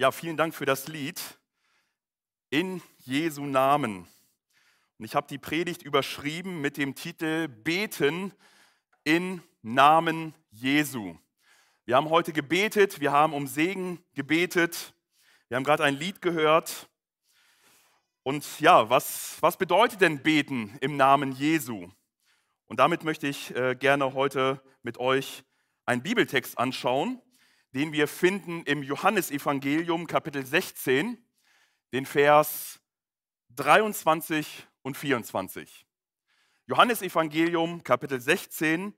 Ja, vielen Dank für das Lied. In Jesu Namen. Und ich habe die Predigt überschrieben mit dem Titel Beten in Namen Jesu. Wir haben heute gebetet, wir haben um Segen gebetet, wir haben gerade ein Lied gehört. Und ja, was, was bedeutet denn beten im Namen Jesu? Und damit möchte ich äh, gerne heute mit euch einen Bibeltext anschauen den wir finden im Johannesevangelium Kapitel 16, den Vers 23 und 24. Johannesevangelium Kapitel 16,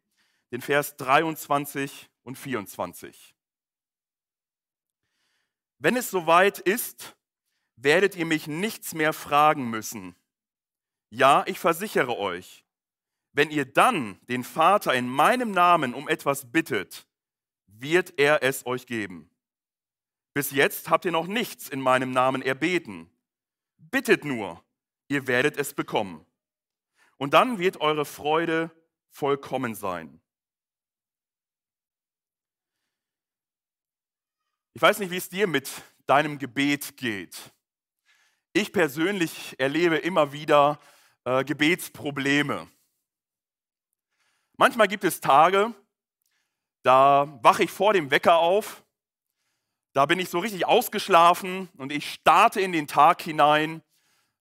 den Vers 23 und 24. Wenn es soweit ist, werdet ihr mich nichts mehr fragen müssen. Ja, ich versichere euch, wenn ihr dann den Vater in meinem Namen um etwas bittet, wird er es euch geben. Bis jetzt habt ihr noch nichts in meinem Namen erbeten. Bittet nur, ihr werdet es bekommen. Und dann wird eure Freude vollkommen sein. Ich weiß nicht, wie es dir mit deinem Gebet geht. Ich persönlich erlebe immer wieder äh, Gebetsprobleme. Manchmal gibt es Tage, da wache ich vor dem Wecker auf, da bin ich so richtig ausgeschlafen und ich starte in den Tag hinein.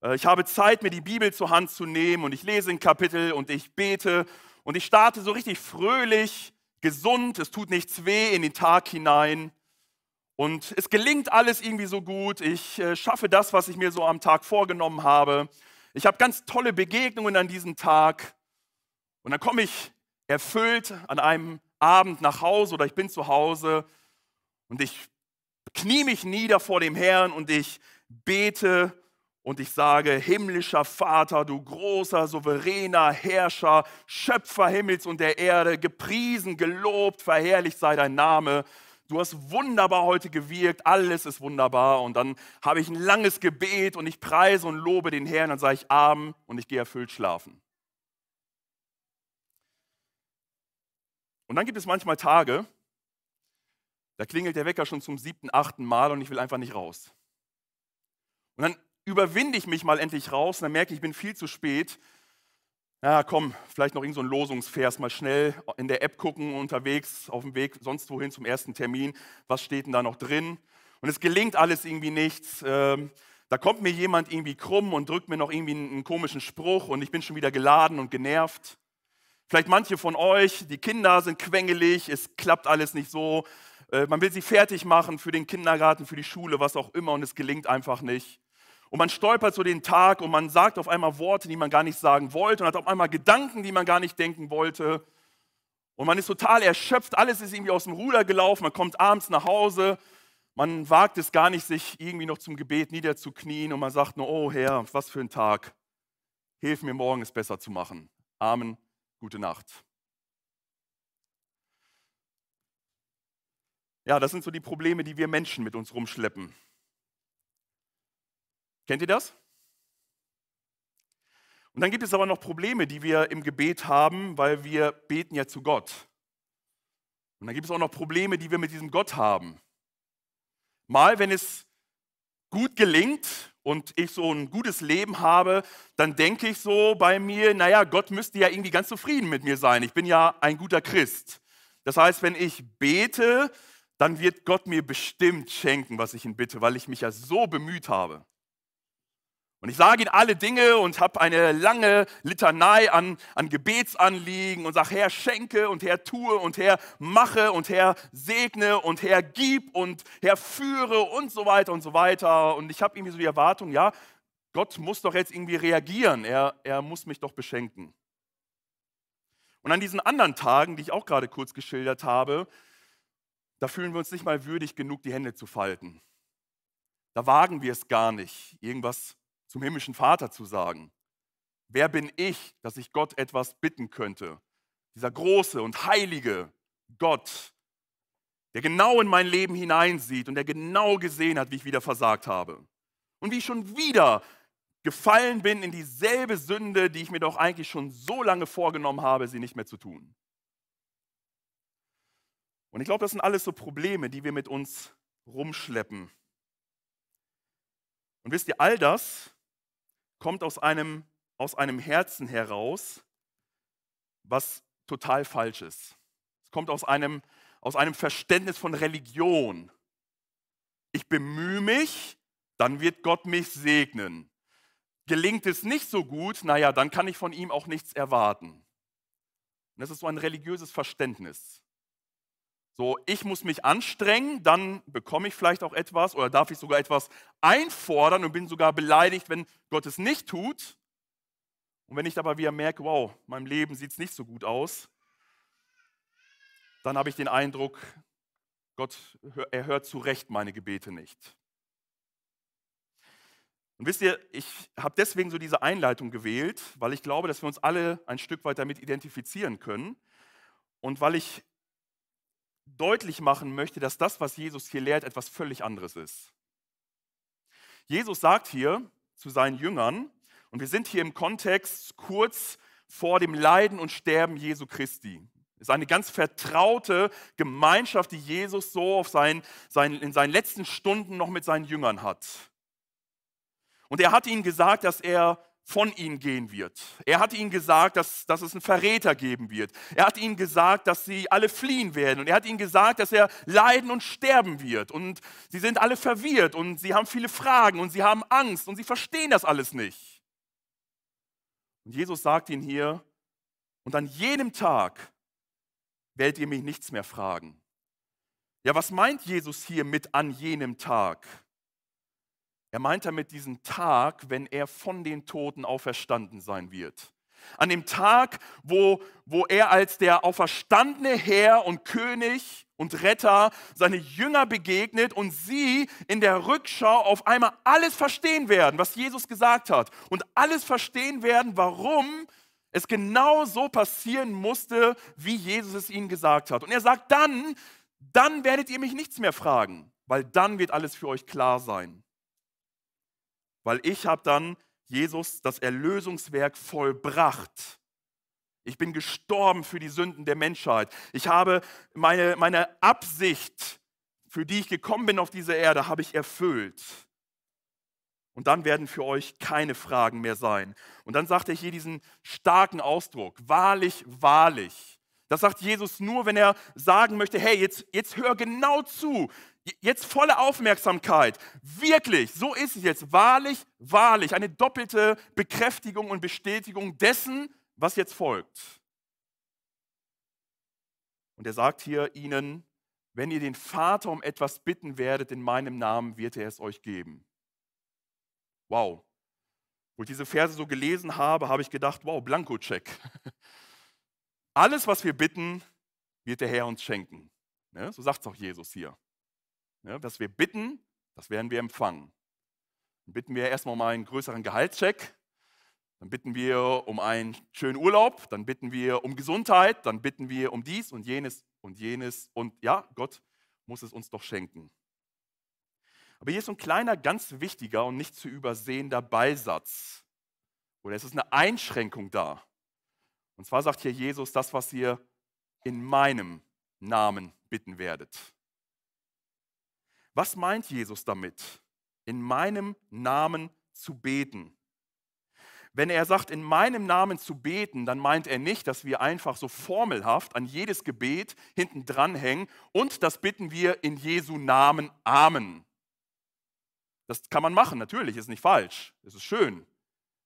Äh, ich habe Zeit, mir die Bibel zur Hand zu nehmen und ich lese ein Kapitel und ich bete und ich starte so richtig fröhlich, gesund, es tut nichts weh in den Tag hinein. Und es gelingt alles irgendwie so gut. Ich äh, schaffe das, was ich mir so am Tag vorgenommen habe. Ich habe ganz tolle Begegnungen an diesem Tag. Und dann komme ich erfüllt an einem Abend nach Hause oder ich bin zu Hause und ich knie mich nieder vor dem Herrn und ich bete und ich sage, himmlischer Vater, du großer, souveräner Herrscher, Schöpfer Himmels und der Erde, gepriesen, gelobt, verherrlicht sei dein Name. Du hast wunderbar heute gewirkt, alles ist wunderbar. Und dann habe ich ein langes Gebet und ich preise und lobe den Herrn, dann sage ich Abend und ich gehe erfüllt schlafen. Und dann gibt es manchmal Tage, da klingelt der Wecker schon zum siebten, achten Mal und ich will einfach nicht raus. Und dann überwinde ich mich mal endlich raus und dann merke ich, ich bin viel zu spät. Ja, komm, vielleicht noch irgendein so Losungsvers, mal schnell in der App gucken, unterwegs, auf dem Weg, sonst wohin zum ersten Termin. Was steht denn da noch drin? Und es gelingt alles irgendwie nichts. Ähm, da kommt mir jemand irgendwie krumm und drückt mir noch irgendwie einen komischen Spruch und ich bin schon wieder geladen und genervt. Vielleicht manche von euch, die Kinder sind quengelig, es klappt alles nicht so. Äh, man will sie fertig machen für den Kindergarten, für die Schule, was auch immer, und es gelingt einfach nicht. Und man stolpert so den Tag und man sagt auf einmal Worte, die man gar nicht sagen wollte, und hat auf einmal Gedanken, die man gar nicht denken wollte. Und man ist total erschöpft, alles ist irgendwie aus dem Ruder gelaufen, man kommt abends nach Hause, man wagt es gar nicht, sich irgendwie noch zum Gebet niederzuknien und man sagt nur, oh Herr, was für ein Tag. Hilf mir morgen es besser zu machen. Amen gute Nacht. Ja, das sind so die Probleme, die wir Menschen mit uns rumschleppen. Kennt ihr das? Und dann gibt es aber noch Probleme, die wir im Gebet haben, weil wir beten ja zu Gott. Und dann gibt es auch noch Probleme, die wir mit diesem Gott haben. Mal, wenn es gut gelingt, und ich so ein gutes Leben habe, dann denke ich so bei mir, naja, Gott müsste ja irgendwie ganz zufrieden mit mir sein. Ich bin ja ein guter Christ. Das heißt, wenn ich bete, dann wird Gott mir bestimmt schenken, was ich ihn bitte, weil ich mich ja so bemüht habe. Und ich sage ihnen alle Dinge und habe eine lange Litanei an, an Gebetsanliegen und sage, Herr, schenke und Herr, tue und Herr, mache und Herr, segne und Herr, gib und Herr, führe und so weiter und so weiter. Und ich habe irgendwie so die Erwartung, ja, Gott muss doch jetzt irgendwie reagieren, er, er muss mich doch beschenken. Und an diesen anderen Tagen, die ich auch gerade kurz geschildert habe, da fühlen wir uns nicht mal würdig genug, die Hände zu falten. Da wagen wir es gar nicht, irgendwas zum himmlischen Vater zu sagen. Wer bin ich, dass ich Gott etwas bitten könnte? Dieser große und heilige Gott, der genau in mein Leben hineinsieht und der genau gesehen hat, wie ich wieder versagt habe. Und wie ich schon wieder gefallen bin in dieselbe Sünde, die ich mir doch eigentlich schon so lange vorgenommen habe, sie nicht mehr zu tun. Und ich glaube, das sind alles so Probleme, die wir mit uns rumschleppen. Und wisst ihr, all das kommt aus einem, aus einem Herzen heraus, was total falsch ist. Es kommt aus einem, aus einem Verständnis von Religion. Ich bemühe mich, dann wird Gott mich segnen. Gelingt es nicht so gut, naja, dann kann ich von ihm auch nichts erwarten. Und das ist so ein religiöses Verständnis. So, ich muss mich anstrengen, dann bekomme ich vielleicht auch etwas oder darf ich sogar etwas einfordern und bin sogar beleidigt, wenn Gott es nicht tut. Und wenn ich aber wieder merke, wow, meinem Leben sieht es nicht so gut aus, dann habe ich den Eindruck, Gott er hört zu Recht meine Gebete nicht. Und wisst ihr, ich habe deswegen so diese Einleitung gewählt, weil ich glaube, dass wir uns alle ein Stück weit damit identifizieren können und weil ich deutlich machen möchte, dass das, was Jesus hier lehrt, etwas völlig anderes ist. Jesus sagt hier zu seinen Jüngern, und wir sind hier im Kontext kurz vor dem Leiden und Sterben Jesu Christi. Es ist eine ganz vertraute Gemeinschaft, die Jesus so auf seinen, seinen, in seinen letzten Stunden noch mit seinen Jüngern hat. Und er hat ihnen gesagt, dass er von ihnen gehen wird. Er hat ihnen gesagt, dass, dass es einen Verräter geben wird. Er hat ihnen gesagt, dass sie alle fliehen werden. Und er hat ihnen gesagt, dass er leiden und sterben wird. Und sie sind alle verwirrt und sie haben viele Fragen und sie haben Angst und sie verstehen das alles nicht. Und Jesus sagt ihnen hier, und an jedem Tag werdet ihr mich nichts mehr fragen. Ja, was meint Jesus hier mit an jenem Tag? Er meint damit diesen Tag, wenn er von den Toten auferstanden sein wird. An dem Tag, wo, wo er als der auferstandene Herr und König und Retter seine Jünger begegnet und sie in der Rückschau auf einmal alles verstehen werden, was Jesus gesagt hat. Und alles verstehen werden, warum es genau so passieren musste, wie Jesus es ihnen gesagt hat. Und er sagt dann, dann werdet ihr mich nichts mehr fragen, weil dann wird alles für euch klar sein weil ich habe dann Jesus das Erlösungswerk vollbracht. Ich bin gestorben für die Sünden der Menschheit. Ich habe meine, meine Absicht, für die ich gekommen bin auf diese Erde, habe ich erfüllt. Und dann werden für euch keine Fragen mehr sein. Und dann sagt er hier diesen starken Ausdruck, wahrlich, wahrlich. Das sagt Jesus nur, wenn er sagen möchte, hey, jetzt, jetzt hör genau zu, Jetzt volle Aufmerksamkeit. Wirklich, so ist es jetzt. Wahrlich, wahrlich. Eine doppelte Bekräftigung und Bestätigung dessen, was jetzt folgt. Und er sagt hier ihnen, wenn ihr den Vater um etwas bitten werdet in meinem Namen, wird er es euch geben. Wow. Wo ich diese Verse so gelesen habe, habe ich gedacht, wow, Blankocheck. Alles, was wir bitten, wird der Herr uns schenken. Ne? So sagt es auch Jesus hier. Was ne, wir bitten, das werden wir empfangen. Dann bitten wir erstmal um einen größeren Gehaltscheck, dann bitten wir um einen schönen Urlaub, dann bitten wir um Gesundheit, dann bitten wir um dies und jenes und jenes. Und ja, Gott muss es uns doch schenken. Aber hier ist ein kleiner, ganz wichtiger und nicht zu übersehender Beisatz. Oder es ist eine Einschränkung da. Und zwar sagt hier Jesus, das, was ihr in meinem Namen bitten werdet. Was meint Jesus damit? In meinem Namen zu beten. Wenn er sagt, in meinem Namen zu beten, dann meint er nicht, dass wir einfach so formelhaft an jedes Gebet hinten dranhängen und das bitten wir in Jesu Namen. Amen. Das kann man machen, natürlich, ist nicht falsch, es ist schön.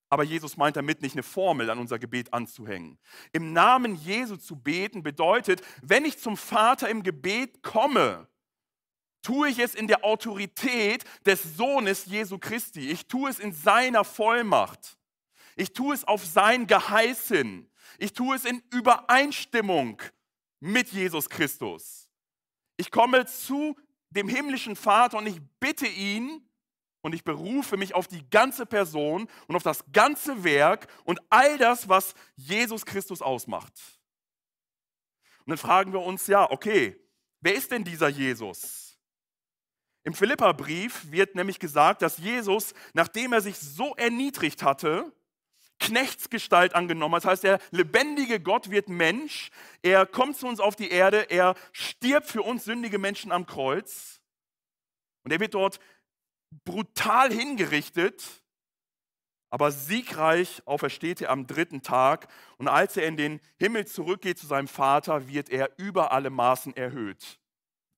Aber Jesus meint damit nicht eine Formel an unser Gebet anzuhängen. Im Namen Jesu zu beten bedeutet, wenn ich zum Vater im Gebet komme, tue ich es in der Autorität des Sohnes Jesu Christi. Ich tue es in seiner Vollmacht. Ich tue es auf sein Geheißen. Ich tue es in Übereinstimmung mit Jesus Christus. Ich komme zu dem himmlischen Vater und ich bitte ihn und ich berufe mich auf die ganze Person und auf das ganze Werk und all das, was Jesus Christus ausmacht. Und dann fragen wir uns, ja, okay, wer ist denn dieser Jesus? Im Philipperbrief wird nämlich gesagt, dass Jesus, nachdem er sich so erniedrigt hatte, Knechtsgestalt angenommen. hat. Das heißt, der lebendige Gott wird Mensch. Er kommt zu uns auf die Erde. Er stirbt für uns sündige Menschen am Kreuz. Und er wird dort brutal hingerichtet. Aber siegreich aufersteht er am dritten Tag. Und als er in den Himmel zurückgeht zu seinem Vater, wird er über alle Maßen erhöht.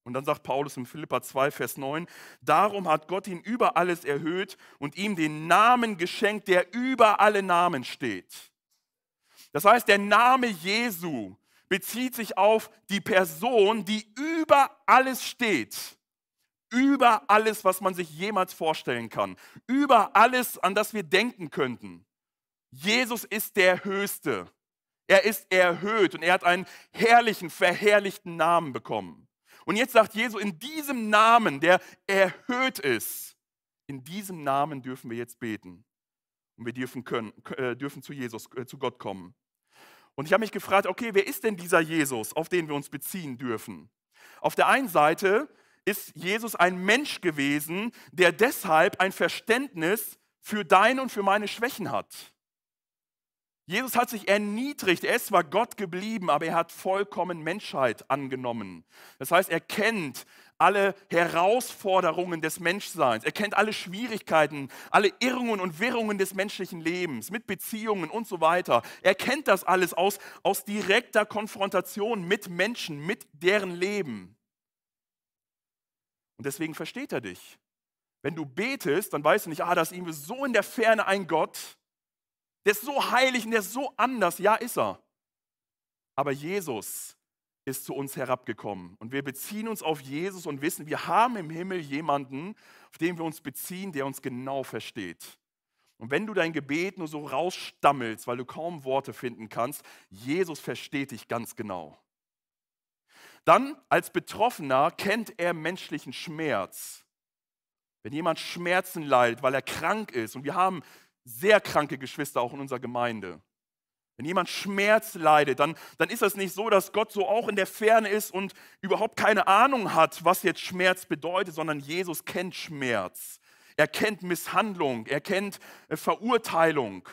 Und dann sagt Paulus im Philippa 2, Vers 9, darum hat Gott ihn über alles erhöht und ihm den Namen geschenkt, der über alle Namen steht. Das heißt, der Name Jesu bezieht sich auf die Person, die über alles steht. Über alles, was man sich jemals vorstellen kann. Über alles, an das wir denken könnten. Jesus ist der Höchste. Er ist erhöht und er hat einen herrlichen, verherrlichten Namen bekommen. Und jetzt sagt Jesus, in diesem Namen, der erhöht ist, in diesem Namen dürfen wir jetzt beten. Und wir dürfen, können, äh, dürfen zu Jesus, äh, zu Gott kommen. Und ich habe mich gefragt, okay, wer ist denn dieser Jesus, auf den wir uns beziehen dürfen? Auf der einen Seite ist Jesus ein Mensch gewesen, der deshalb ein Verständnis für deine und für meine Schwächen hat. Jesus hat sich erniedrigt. Er ist zwar Gott geblieben, aber er hat vollkommen Menschheit angenommen. Das heißt, er kennt alle Herausforderungen des Menschseins. Er kennt alle Schwierigkeiten, alle Irrungen und Wirrungen des menschlichen Lebens mit Beziehungen und so weiter. Er kennt das alles aus, aus direkter Konfrontation mit Menschen, mit deren Leben. Und deswegen versteht er dich. Wenn du betest, dann weißt du nicht, ah, da ist irgendwie so in der Ferne ein Gott, der ist so heilig und der ist so anders. Ja, ist er. Aber Jesus ist zu uns herabgekommen. Und wir beziehen uns auf Jesus und wissen, wir haben im Himmel jemanden, auf den wir uns beziehen, der uns genau versteht. Und wenn du dein Gebet nur so rausstammelst, weil du kaum Worte finden kannst, Jesus versteht dich ganz genau. Dann als Betroffener kennt er menschlichen Schmerz. Wenn jemand Schmerzen leidet, weil er krank ist, und wir haben sehr kranke Geschwister auch in unserer Gemeinde. Wenn jemand Schmerz leidet, dann, dann ist das nicht so, dass Gott so auch in der Ferne ist und überhaupt keine Ahnung hat, was jetzt Schmerz bedeutet, sondern Jesus kennt Schmerz. Er kennt Misshandlung, er kennt äh, Verurteilung.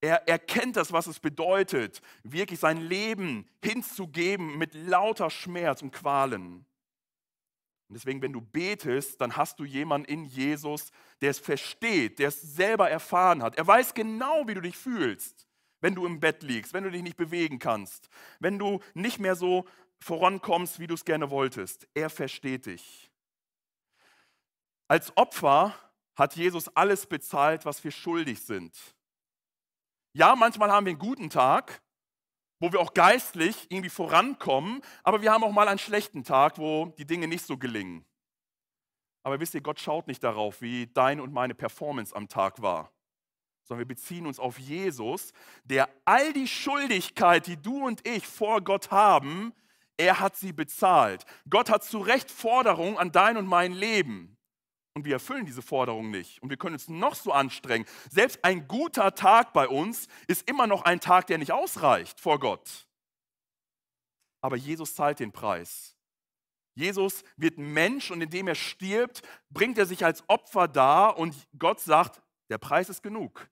Er erkennt das, was es bedeutet, wirklich sein Leben hinzugeben mit lauter Schmerz und Qualen. Und deswegen, wenn du betest, dann hast du jemanden in Jesus, der es versteht, der es selber erfahren hat. Er weiß genau, wie du dich fühlst, wenn du im Bett liegst, wenn du dich nicht bewegen kannst, wenn du nicht mehr so vorankommst, wie du es gerne wolltest. Er versteht dich. Als Opfer hat Jesus alles bezahlt, was wir schuldig sind. Ja, manchmal haben wir einen guten Tag, wo wir auch geistlich irgendwie vorankommen, aber wir haben auch mal einen schlechten Tag, wo die Dinge nicht so gelingen. Aber wisst ihr, Gott schaut nicht darauf, wie deine und meine Performance am Tag war, sondern wir beziehen uns auf Jesus, der all die Schuldigkeit, die du und ich vor Gott haben, er hat sie bezahlt. Gott hat zu Recht Forderungen an dein und mein Leben und wir erfüllen diese Forderung nicht. Und wir können uns noch so anstrengen. Selbst ein guter Tag bei uns ist immer noch ein Tag, der nicht ausreicht vor Gott. Aber Jesus zahlt den Preis. Jesus wird Mensch und indem er stirbt, bringt er sich als Opfer dar und Gott sagt, der Preis ist genug.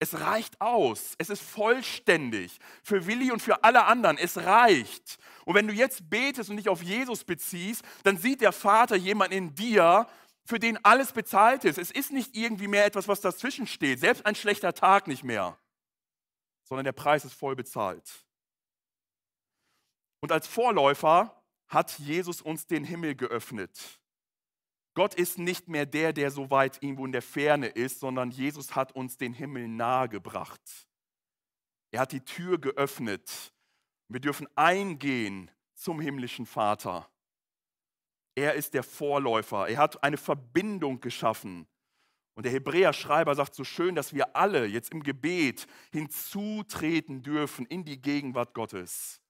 Es reicht aus. Es ist vollständig. Für Willi und für alle anderen. Es reicht. Und wenn du jetzt betest und dich auf Jesus beziehst, dann sieht der Vater jemanden in dir, für den alles bezahlt ist. Es ist nicht irgendwie mehr etwas, was dazwischen steht, selbst ein schlechter Tag nicht mehr, sondern der Preis ist voll bezahlt. Und als Vorläufer hat Jesus uns den Himmel geöffnet. Gott ist nicht mehr der, der so weit irgendwo in der Ferne ist, sondern Jesus hat uns den Himmel nahegebracht. Er hat die Tür geöffnet. Wir dürfen eingehen zum himmlischen Vater. Er ist der Vorläufer. Er hat eine Verbindung geschaffen. Und der Hebräer-Schreiber sagt so schön, dass wir alle jetzt im Gebet hinzutreten dürfen in die Gegenwart Gottes.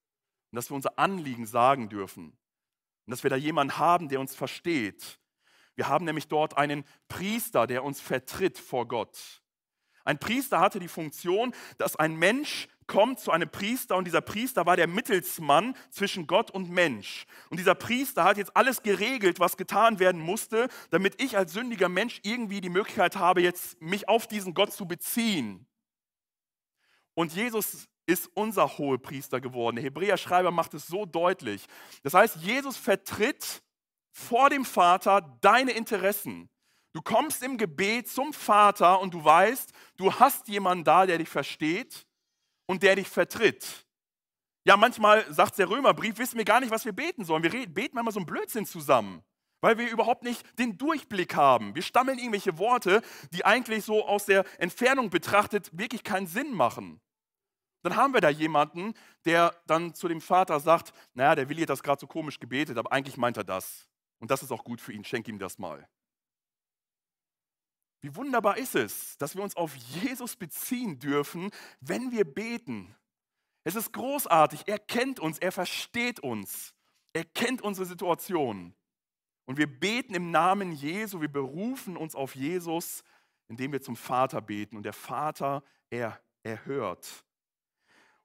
Und dass wir unser Anliegen sagen dürfen. Und dass wir da jemanden haben, der uns versteht. Wir haben nämlich dort einen Priester, der uns vertritt vor Gott. Ein Priester hatte die Funktion, dass ein Mensch kommt zu einem Priester und dieser Priester war der Mittelsmann zwischen Gott und Mensch. Und dieser Priester hat jetzt alles geregelt, was getan werden musste, damit ich als sündiger Mensch irgendwie die Möglichkeit habe, jetzt mich auf diesen Gott zu beziehen. Und Jesus ist unser Hohepriester geworden. Der Hebräer-Schreiber macht es so deutlich. Das heißt, Jesus vertritt vor dem Vater deine Interessen. Du kommst im Gebet zum Vater und du weißt, du hast jemanden da, der dich versteht und der dich vertritt. Ja, manchmal sagt der Römerbrief, wissen wir gar nicht, was wir beten sollen. Wir beten immer so einen Blödsinn zusammen, weil wir überhaupt nicht den Durchblick haben. Wir stammeln irgendwelche Worte, die eigentlich so aus der Entfernung betrachtet wirklich keinen Sinn machen. Dann haben wir da jemanden, der dann zu dem Vater sagt, naja, der Willi hat das gerade so komisch gebetet, aber eigentlich meint er das. Und das ist auch gut für ihn, schenk ihm das mal. Wie wunderbar ist es, dass wir uns auf Jesus beziehen dürfen, wenn wir beten. Es ist großartig. Er kennt uns, er versteht uns, er kennt unsere Situation. Und wir beten im Namen Jesu, wir berufen uns auf Jesus, indem wir zum Vater beten. Und der Vater, er, er hört.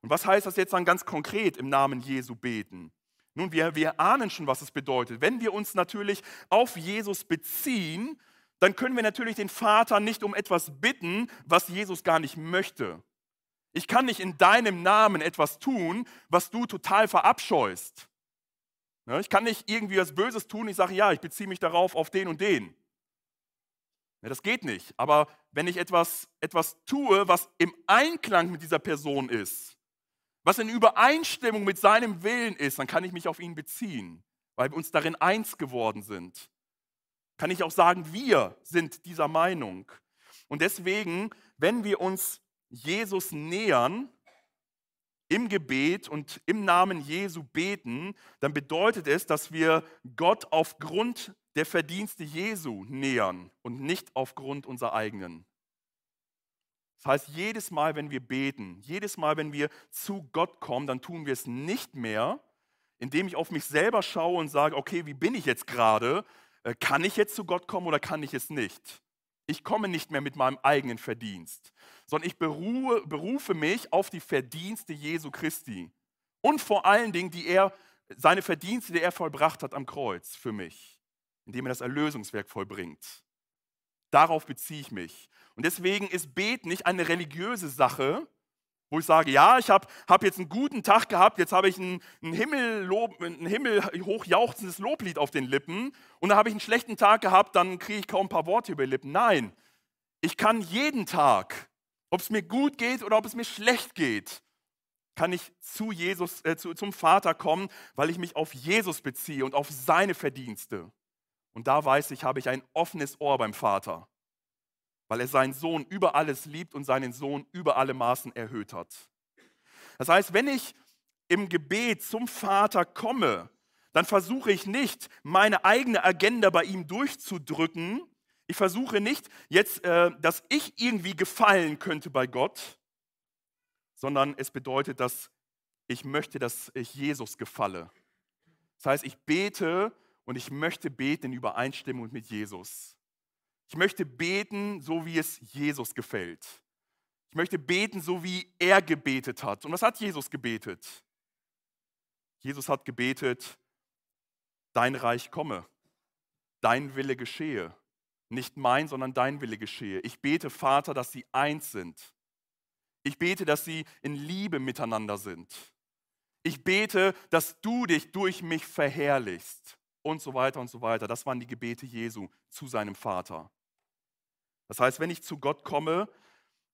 Und was heißt das jetzt dann ganz konkret im Namen Jesu beten? Nun, wir, wir ahnen schon, was es bedeutet. Wenn wir uns natürlich auf Jesus beziehen, dann können wir natürlich den Vater nicht um etwas bitten, was Jesus gar nicht möchte. Ich kann nicht in deinem Namen etwas tun, was du total verabscheust. Ne, ich kann nicht irgendwie was Böses tun, ich sage, ja, ich beziehe mich darauf auf den und den. Ne, das geht nicht. Aber wenn ich etwas, etwas tue, was im Einklang mit dieser Person ist, was in Übereinstimmung mit seinem Willen ist, dann kann ich mich auf ihn beziehen, weil wir uns darin eins geworden sind kann ich auch sagen, wir sind dieser Meinung. Und deswegen, wenn wir uns Jesus nähern, im Gebet und im Namen Jesu beten, dann bedeutet es, dass wir Gott aufgrund der Verdienste Jesu nähern und nicht aufgrund unserer eigenen. Das heißt, jedes Mal, wenn wir beten, jedes Mal, wenn wir zu Gott kommen, dann tun wir es nicht mehr, indem ich auf mich selber schaue und sage, okay, wie bin ich jetzt gerade, äh, kann ich jetzt zu Gott kommen oder kann ich es nicht? Ich komme nicht mehr mit meinem eigenen Verdienst, sondern ich beruhe, berufe mich auf die Verdienste Jesu Christi und vor allen Dingen die er, seine Verdienste, die er vollbracht hat am Kreuz für mich, indem er das Erlösungswerk vollbringt. Darauf beziehe ich mich. Und deswegen ist Beten nicht eine religiöse Sache, wo ich sage, ja, ich habe hab jetzt einen guten Tag gehabt, jetzt habe ich ein, ein, Himmellob, ein himmelhochjauchzendes Loblied auf den Lippen und dann habe ich einen schlechten Tag gehabt, dann kriege ich kaum ein paar Worte über die Lippen. Nein, ich kann jeden Tag, ob es mir gut geht oder ob es mir schlecht geht, kann ich zu Jesus, äh, zu, zum Vater kommen, weil ich mich auf Jesus beziehe und auf seine Verdienste. Und da weiß ich, habe ich ein offenes Ohr beim Vater weil er seinen Sohn über alles liebt und seinen Sohn über alle Maßen erhöht hat. Das heißt, wenn ich im Gebet zum Vater komme, dann versuche ich nicht, meine eigene Agenda bei ihm durchzudrücken. Ich versuche nicht jetzt, äh, dass ich irgendwie gefallen könnte bei Gott, sondern es bedeutet, dass ich möchte, dass ich Jesus gefalle. Das heißt, ich bete und ich möchte beten in Übereinstimmung mit Jesus. Ich möchte beten, so wie es Jesus gefällt. Ich möchte beten, so wie er gebetet hat. Und was hat Jesus gebetet? Jesus hat gebetet, dein Reich komme, dein Wille geschehe. Nicht mein, sondern dein Wille geschehe. Ich bete, Vater, dass sie eins sind. Ich bete, dass sie in Liebe miteinander sind. Ich bete, dass du dich durch mich verherrlichst. Und so weiter und so weiter. Das waren die Gebete Jesu zu seinem Vater. Das heißt, wenn ich zu Gott komme,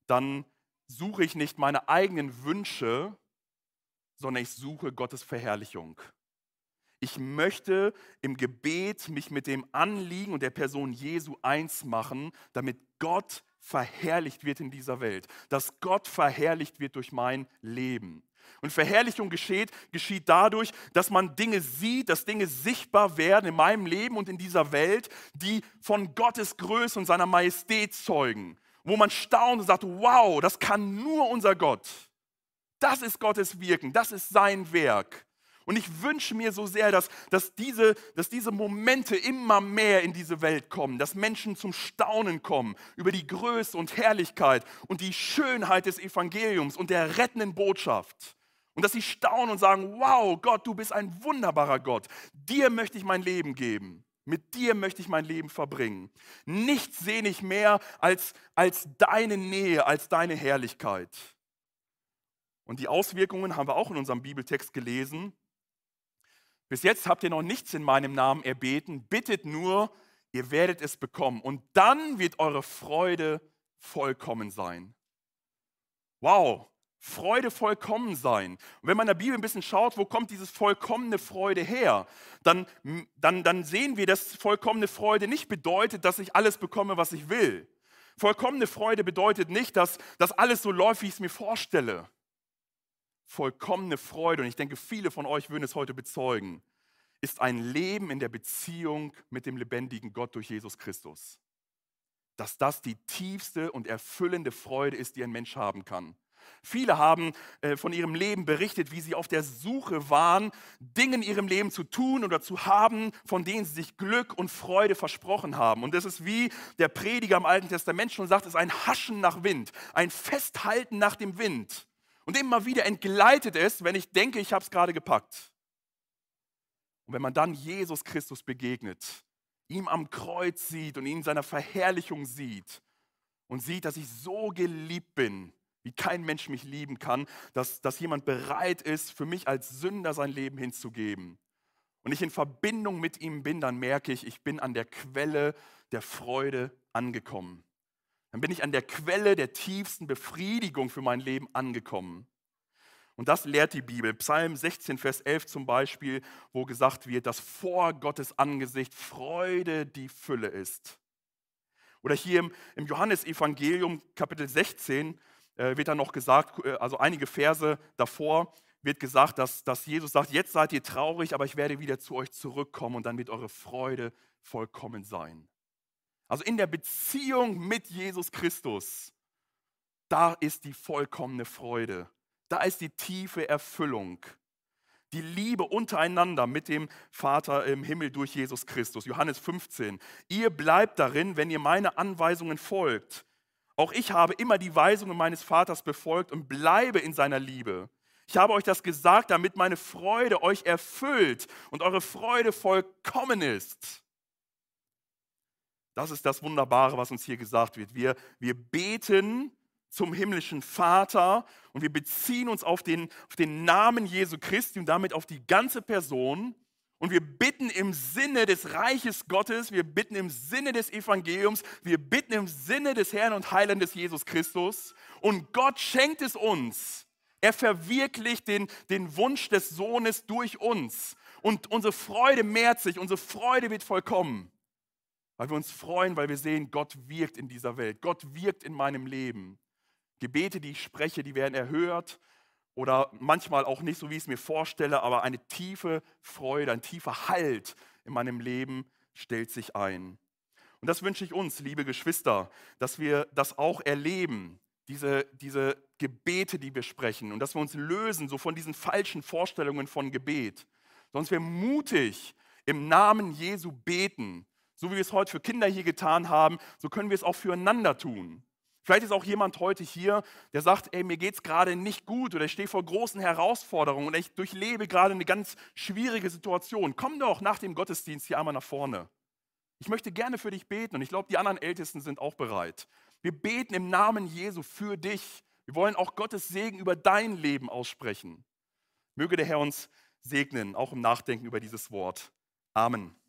dann suche ich nicht meine eigenen Wünsche, sondern ich suche Gottes Verherrlichung. Ich möchte im Gebet mich mit dem Anliegen und der Person Jesu eins machen, damit Gott verherrlicht wird in dieser Welt, dass Gott verherrlicht wird durch mein Leben. Und Verherrlichung geschieht, geschieht dadurch, dass man Dinge sieht, dass Dinge sichtbar werden in meinem Leben und in dieser Welt, die von Gottes Größe und seiner Majestät zeugen, wo man staunt und sagt, wow, das kann nur unser Gott. Das ist Gottes Wirken, das ist sein Werk. Und ich wünsche mir so sehr, dass, dass, diese, dass diese Momente immer mehr in diese Welt kommen, dass Menschen zum Staunen kommen über die Größe und Herrlichkeit und die Schönheit des Evangeliums und der rettenden Botschaft. Und dass sie staunen und sagen, wow, Gott, du bist ein wunderbarer Gott. Dir möchte ich mein Leben geben. Mit dir möchte ich mein Leben verbringen. Nichts sehne ich mehr als, als deine Nähe, als deine Herrlichkeit. Und die Auswirkungen haben wir auch in unserem Bibeltext gelesen. Bis jetzt habt ihr noch nichts in meinem Namen erbeten, bittet nur, ihr werdet es bekommen. Und dann wird eure Freude vollkommen sein. Wow, Freude vollkommen sein. Und wenn man in der Bibel ein bisschen schaut, wo kommt dieses vollkommene Freude her, dann, dann, dann sehen wir, dass vollkommene Freude nicht bedeutet, dass ich alles bekomme, was ich will. Vollkommene Freude bedeutet nicht, dass das alles so läuft, wie ich es mir vorstelle vollkommene Freude, und ich denke, viele von euch würden es heute bezeugen, ist ein Leben in der Beziehung mit dem lebendigen Gott durch Jesus Christus. Dass das die tiefste und erfüllende Freude ist, die ein Mensch haben kann. Viele haben äh, von ihrem Leben berichtet, wie sie auf der Suche waren, Dinge in ihrem Leben zu tun oder zu haben, von denen sie sich Glück und Freude versprochen haben. Und das ist wie der Prediger im Alten Testament schon sagt, es ist ein Haschen nach Wind, ein Festhalten nach dem Wind und immer wieder entgleitet es, wenn ich denke, ich habe es gerade gepackt. Und wenn man dann Jesus Christus begegnet, ihm am Kreuz sieht und ihn in seiner Verherrlichung sieht und sieht, dass ich so geliebt bin, wie kein Mensch mich lieben kann, dass, dass jemand bereit ist, für mich als Sünder sein Leben hinzugeben. Und ich in Verbindung mit ihm bin, dann merke ich, ich bin an der Quelle der Freude angekommen dann bin ich an der Quelle der tiefsten Befriedigung für mein Leben angekommen. Und das lehrt die Bibel. Psalm 16, Vers 11 zum Beispiel, wo gesagt wird, dass vor Gottes Angesicht Freude die Fülle ist. Oder hier im, Johannesevangelium Kapitel 16 äh, wird dann noch gesagt, äh, also einige Verse davor wird gesagt, dass, dass Jesus sagt, jetzt seid ihr traurig, aber ich werde wieder zu euch zurückkommen und dann wird eure Freude vollkommen sein. Also in der Beziehung mit Jesus Christus, da ist die vollkommene Freude, da ist die tiefe Erfüllung, die Liebe untereinander mit dem Vater im Himmel durch Jesus Christus. Johannes 15, ihr bleibt darin, wenn ihr meine Anweisungen folgt. Auch ich habe immer die Weisungen meines Vaters befolgt und bleibe in seiner Liebe. Ich habe euch das gesagt, damit meine Freude euch erfüllt und eure Freude vollkommen ist. Das ist das Wunderbare, was uns hier gesagt wird. Wir, wir beten zum himmlischen Vater und wir beziehen uns auf den, auf den Namen Jesu Christi und damit auf die ganze Person. Und wir bitten im Sinne des Reiches Gottes, wir bitten im Sinne des Evangeliums, wir bitten im Sinne des Herrn und Heilandes Jesus Christus. Und Gott schenkt es uns. Er verwirklicht den, den Wunsch des Sohnes durch uns. Und unsere Freude mehrt sich, unsere Freude wird vollkommen. Weil wir uns freuen, weil wir sehen, Gott wirkt in dieser Welt. Gott wirkt in meinem Leben. Gebete, die ich spreche, die werden erhört oder manchmal auch nicht so, wie ich es mir vorstelle, aber eine tiefe Freude, ein tiefer Halt in meinem Leben stellt sich ein. Und das wünsche ich uns, liebe Geschwister, dass wir das auch erleben, diese, diese Gebete, die wir sprechen, und dass wir uns lösen so von diesen falschen Vorstellungen von Gebet, sonst wir mutig im Namen Jesu beten so wie wir es heute für Kinder hier getan haben, so können wir es auch füreinander tun. Vielleicht ist auch jemand heute hier, der sagt, ey, mir geht es gerade nicht gut oder ich stehe vor großen Herausforderungen und ich durchlebe gerade eine ganz schwierige Situation. Komm doch nach dem Gottesdienst hier einmal nach vorne. Ich möchte gerne für dich beten und ich glaube, die anderen Ältesten sind auch bereit. Wir beten im Namen Jesu für dich. Wir wollen auch Gottes Segen über dein Leben aussprechen. Möge der Herr uns segnen, auch im Nachdenken über dieses Wort. Amen.